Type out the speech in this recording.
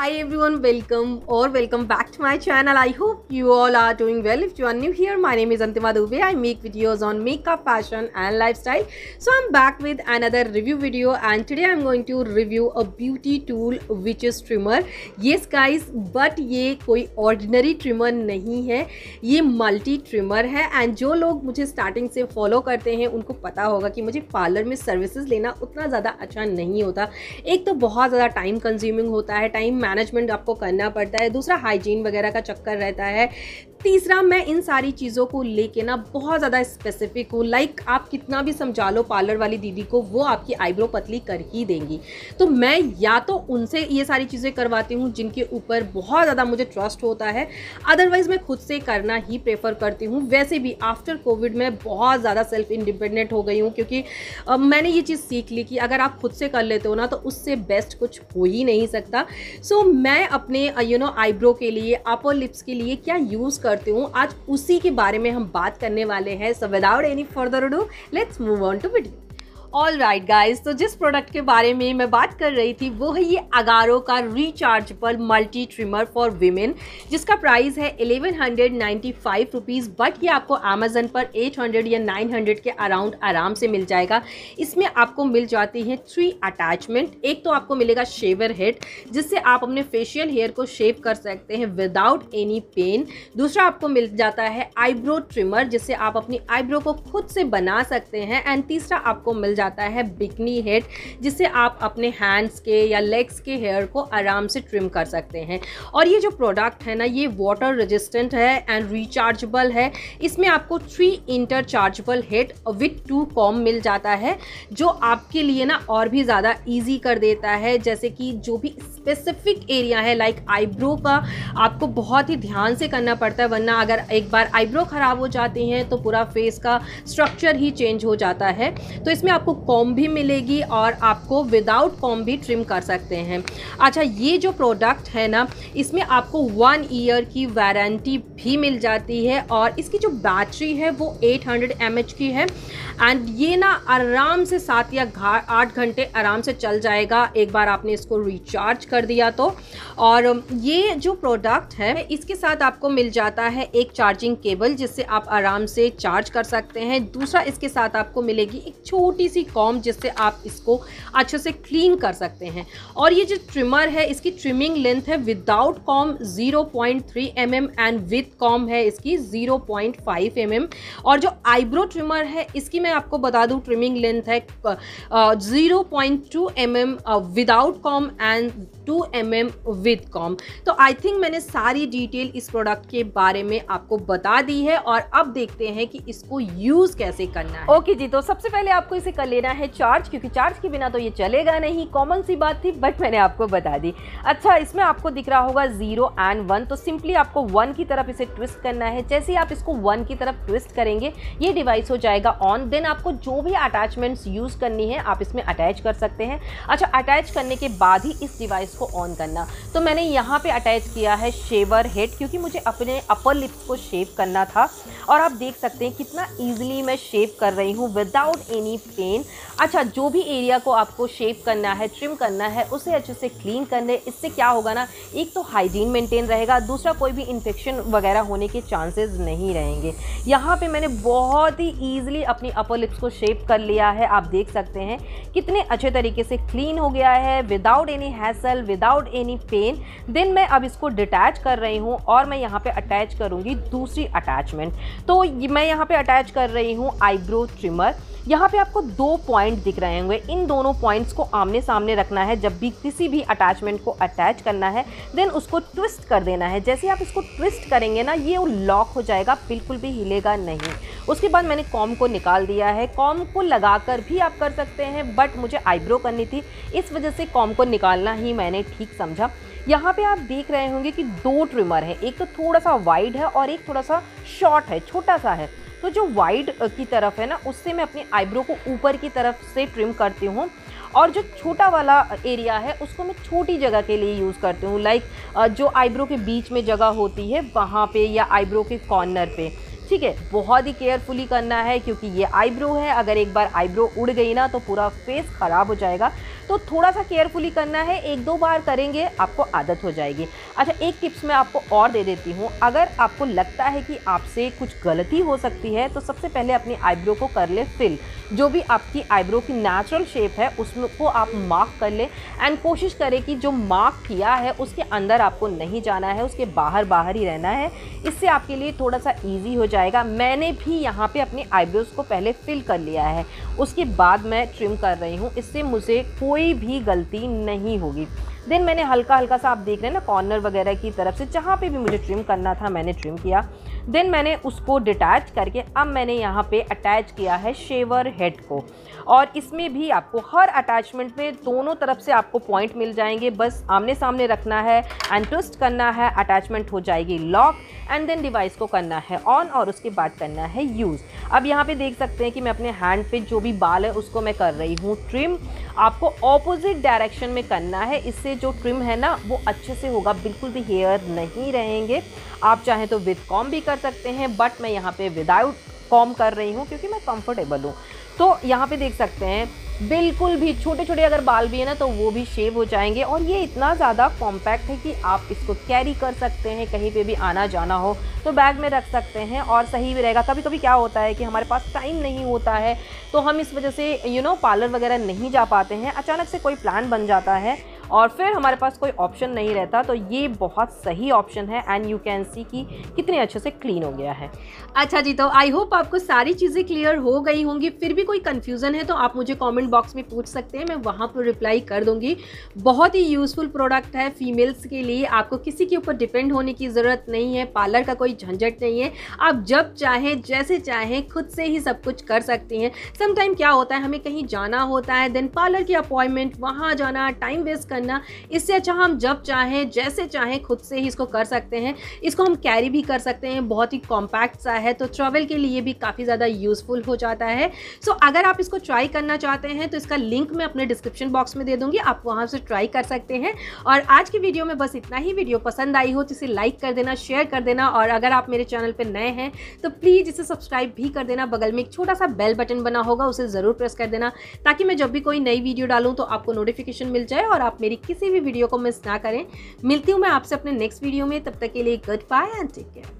High everyone welcome और welcome back to my channel I hope you all are doing well if you are new here my name is Antima Dubey I make videos on makeup fashion and lifestyle so I am back with another review video and today I am going to review a beauty tool which is trimmer ये स्काइज but ये कोई ordinary trimmer नहीं है ये multi trimmer है and जो लोग मुझे स्टार्टिंग से फॉलो करते हैं उनको पता होगा कि मुझे पार्लर में सर्विसेज लेना उतना ज़्यादा अच्छा नहीं होता एक तो बहुत ज़्यादा टाइम कंज्यूमिंग होता है टाइम मैनेजमेंट आपको करना पड़ता है दूसरा हाइजीन वगैरह का चक्कर रहता है तीसरा मैं इन सारी चीज़ों को लेके ना बहुत ज़्यादा स्पेसिफिक हूँ लाइक आप कितना भी समझा लो पार्लर वाली दीदी को वो आपकी आईब्रो पतली कर ही देंगी तो मैं या तो उनसे ये सारी चीज़ें करवाती हूँ जिनके ऊपर बहुत ज़्यादा मुझे ट्रस्ट होता है अदरवाइज़ मैं खुद से करना ही प्रेफर करती हूँ वैसे भी आफ्टर कोविड मैं बहुत ज़्यादा सेल्फ इंडिपेंडेंट हो गई हूँ क्योंकि uh, मैंने ये चीज़ सीख ली कि अगर आप खुद से कर लेते हो ना तो उससे बेस्ट कुछ हो ही नहीं सकता सो तो मैं अपने यू नो आईब्रो के लिए अपर लिप्स के लिए क्या यूज़ करती हूँ आज उसी के बारे में हम बात करने वाले हैं so without any further do let's move on to video all right guys तो जिस प्रोडक्ट के बारे में मैं बात कर रही थी वो है ये अगारो का rechargeable multi trimmer for women जिसका प्राइस है eleven hundred ninety five rupees but ये आपको अमेजन पर एट हंड्रेड या नाइन हंड्रेड के अराउंड आराम से मिल जाएगा इसमें आपको मिल जाती है थ्री अटैचमेंट एक तो आपको मिलेगा शेवर हेड जिससे आप अपने फेशियल हेयर को शेव कर सकते हैं विदाउट एनी पेन दूसरा आपको मिल जाता है आईब्रो ट्रिमर जिससे आप अपनी आईब्रो को खुद से बना सकते हैं एंड तीसरा आपको मिल जाता है बिकनी हेड जिससे आप अपने हैंड्स के या लेग्स के हेयर को आराम से ट्रिम कर सकते हैं और ये जो प्रोडक्ट है ना ये वाटर रेजिस्टेंट है एंड रिचार्जेबल है इसमें आपको three interchargeable head with two comb मिल जाता है जो आपके लिए ना और भी ज़्यादा ईजी कर देता है जैसे कि जो भी स्पेसिफिक एरिया है लाइक आईब्रो का आपको बहुत ही ध्यान से करना पड़ता है वरना अगर एक बार आईब्रो ख़राब हो जाते हैं तो पूरा फेस का स्ट्रक्चर ही चेंज हो जाता है तो इसमें आपको आपको कॉम भी मिलेगी और आपको विदाउट कॉम भी ट्रिम कर सकते हैं अच्छा ये जो प्रोडक्ट है ना इसमें आपको वन ईयर की वारंटी भी मिल जाती है और इसकी जो बैटरी है वो 800 हंड्रेड की है एंड ये ना आराम से सात या आठ घंटे आराम से चल जाएगा एक बार आपने इसको रिचार्ज कर दिया तो और ये जो प्रोडक्ट है इसके साथ आपको मिल जाता है एक चार्जिंग केबल जिससे आप आराम से चार्ज कर सकते हैं दूसरा इसके साथ आपको मिलेगी एक छोटी सी कॉम जिससे आप इसको अच्छे से क्लीन कर सकते हैं और ये जो ट्रिमर है इसकी ट्रिमिंग लेंथ है without comb 0.3 point mm and with comb है इसकी 0.5 पॉइंट mm. और जो आईब्रो ट्रिमर है इसकी मैं आपको बता दूँ ट्रिमिंग लेंथ है zero point two M M without comb and two M M with comb तो आई थिंक मैंने सारी डिटेल इस प्रोडक्ट के बारे में आपको बता दी है और अब देखते हैं कि इसको यूज़ कैसे करना है ओके जी तो सबसे पहले आपको इसे कर लेना है चार्ज क्योंकि चार्ज के बिना तो ये चलेगा नहीं कॉमन सी बात थी बट मैंने आपको बता दी अच्छा इसमें आपको दिख रहा होगा ज़ीरो एंड वन तो सिंपली आपको वन की तरफ इसे इसे ट्विस्ट करना है जैसे ही आप इसको वन की तरफ ट्विस्ट करेंगे ये डिवाइस हो जाएगा ऑन देन आपको जो भी अटैचमेंट्स यूज़ करनी है आप इसमें अटैच कर सकते हैं अच्छा अटैच करने के बाद ही इस डिवाइस को ऑन करना तो मैंने यहाँ पर अटैच किया है शेवर हेड क्योंकि मुझे अपने अपर लिप्स को शेव करना था और आप देख सकते हैं कितना ईजिली मैं शेव कर रही हूँ विदाउट एनी पेन अच्छा जो भी एरिया को आपको शेव करना है ट्रिम करना है उसे अच्छे से क्लीन करने इससे क्या होगा ना एक तो हाइजीन मेंटेन रहेगा दूसरा कोई भी इन्फेक्शन वगैरह वगैरह होने के चांसेस नहीं रहेंगे यहाँ पे मैंने बहुत ही ईजिली अपनी अपर लिप्स को शेप कर लिया है आप देख सकते हैं कितने अच्छे तरीके से क्लीन हो गया है without any hassle without any pain then मैं अब इसको डिटैच कर रही हूँ और मैं यहाँ पर अटैच करूँगी दूसरी अटैचमेंट तो मैं यहाँ पर अटैच कर रही हूँ आईब्रो ट्रिमर यहाँ पे आपको दो पॉइंट दिख रहे होंगे इन दोनों पॉइंट्स को आमने सामने रखना है जब भी किसी भी अटैचमेंट को अटैच करना है देन उसको ट्विस्ट कर देना है जैसे आप इसको ट्विस्ट करेंगे ना ये लॉक हो जाएगा बिल्कुल भी हिलेगा नहीं उसके बाद मैंने कॉम को निकाल दिया है कॉम को लगा कर भी आप कर सकते हैं बट मुझे आईब्रो करनी थी इस वजह से कॉम को निकालना ही मैंने ठीक समझा यहाँ पे आप देख रहे होंगे कि दो ट्रिमर हैं एक तो थोड़ा सा वाइड है और एक थोड़ा सा शॉर्ट है छोटा सा है तो जो वाइड की तरफ है ना उससे मैं अपनी आईब्रो को ऊपर की तरफ से ट्रिम करती हूँ और जो छोटा वाला एरिया है उसको मैं छोटी जगह के लिए यूज़ करती हूँ लाइक जो आईब्रो के बीच में जगह होती है वहाँ पे या आईब्रो के कॉर्नर पे ठीक है बहुत ही केयरफुली करना है क्योंकि ये आईब्रो है अगर एक बार आईब्रो उड़ गई ना तो पूरा फेस ख़राब हो जाएगा तो थोड़ा सा केयरफुली करना है एक दो बार करेंगे आपको आदत हो जाएगी अच्छा एक टिप्स मैं आपको और दे देती हूँ अगर आपको लगता है कि आपसे कुछ गलती हो सकती है तो सबसे पहले अपनी आईब्रो को कर ले फिल जो भी आपकी आईब्रो की नेचुरल शेप है उसमें को आप मार्क कर ले एंड कोशिश करें कि जो मार्क किया है उसके अंदर आपको नहीं जाना है उसके बाहर बाहर ही रहना है इससे आपके लिए थोड़ा सा ईजी हो जाएगा मैंने भी यहाँ पर अपने आईब्रोज़ को पहले फिल कर लिया है उसके बाद मैं ट्रिम कर रही हूँ इससे मुझे कोई कोई भी गलती नहीं होगी देन मैंने हल्का हल्का सा आप देख रहे हैं ना कॉर्नर वगैरह की तरफ से जहाँ पे भी मुझे ट्रिम करना था मैंने ट्रिम किया देन मैंने उसको डिटैच करके अब मैंने यहाँ पे अटैच किया है शेवर हेड को और इसमें भी आपको हर अटैचमेंट में दोनों तरफ से आपको पॉइंट मिल जाएंगे बस आमने सामने रखना है एंड ट्विस्ट करना है अटैचमेंट हो जाएगी लॉक एंड देन डिवाइस को करना है ऑन और उसके बाद करना है यूज़ अब यहाँ पर देख सकते हैं कि मैं अपने हैंड पे जो भी बाल है उसको मैं कर रही हूँ ट्रिम आपको ऑपोजिट डायरेक्शन में करना है इससे जो ट्रिम है ना वो अच्छे से होगा बिल्कुल भी हेयर नहीं रहेंगे आप चाहें तो विद कॉम भी कर सकते हैं बट मैं यहाँ पे विदाउट कॉम कर रही हूँ क्योंकि मैं कंफर्टेबल हूँ तो यहाँ पे देख सकते हैं बिल्कुल भी छोटे छोटे अगर बाल भी है ना तो वो भी शेव हो जाएंगे और ये इतना ज़्यादा कॉम्पैक्ट है कि आप इसको कैरी कर सकते हैं कहीं पे भी आना जाना हो तो बैग में रख सकते हैं और सही भी रहेगा कभी कभी क्या होता है कि हमारे पास टाइम नहीं होता है तो हम इस वजह से यू नो पार्लर वगैरह नहीं जा पाते हैं अचानक से कोई प्लान बन जाता है और फिर हमारे पास कोई ऑप्शन नहीं रहता तो ये बहुत सही ऑप्शन है एंड यू कैन सी कि कितने अच्छे से क्लीन हो गया है अच्छा जी तो आई होप आपको सारी चीज़ें क्लियर हो गई होंगी फिर भी कोई कन्फ्यूज़न है तो आप मुझे कॉमेंट बॉक्स में पूछ सकते हैं मैं वहाँ पर रिप्लाई कर दूँगी बहुत ही यूज़फुल प्रोडक्ट है फीमेल्स के लिए आपको किसी के ऊपर डिपेंड होने की ज़रूरत नहीं है पार्लर का कोई झंझट नहीं है आप जब चाहें जैसे चाहें खुद से ही सब कुछ कर सकते हैं समटाइम क्या होता है हमें कहीं जाना होता है देन पार्लर की अपॉइंटमेंट वहाँ जाना टाइम वेस्ट करना करना इससे अच्छा हम जब चाहें जैसे चाहें खुद से ही इसको कर सकते हैं इसको हम कैरी भी कर सकते हैं बहुत ही कॉम्पैक्ट सा है तो ट्रैवल के लिए भी काफ़ी ज़्यादा यूज़फुल हो जाता है सो so, अगर आप इसको ट्राई करना चाहते हैं तो इसका लिंक मैं अपने डिस्क्रिप्शन बॉक्स में दे दूँगी आप वहाँ से ट्राई कर सकते हैं और आज की वीडियो में बस इतना ही वीडियो पसंद आई हो तो इसे लाइक कर देना शेयर कर देना और अगर आप मेरे चैनल पर नए हैं तो प्लीज़ इसे सब्सक्राइब भी कर देना बगल में एक छोटा सा बेल बटन बना होगा उसे ज़रूर प्रेस कर देना ताकि मैं जब भी कोई नई वीडियो डालूँ तो आपको नोटिफिकेशन मिल जाए और आप मेरी किसी भी वीडियो को मिस ना करें मिलती हूँ मैं आपसे अपने नेक्स्ट वीडियो में तब तक के लिए goodbye and take care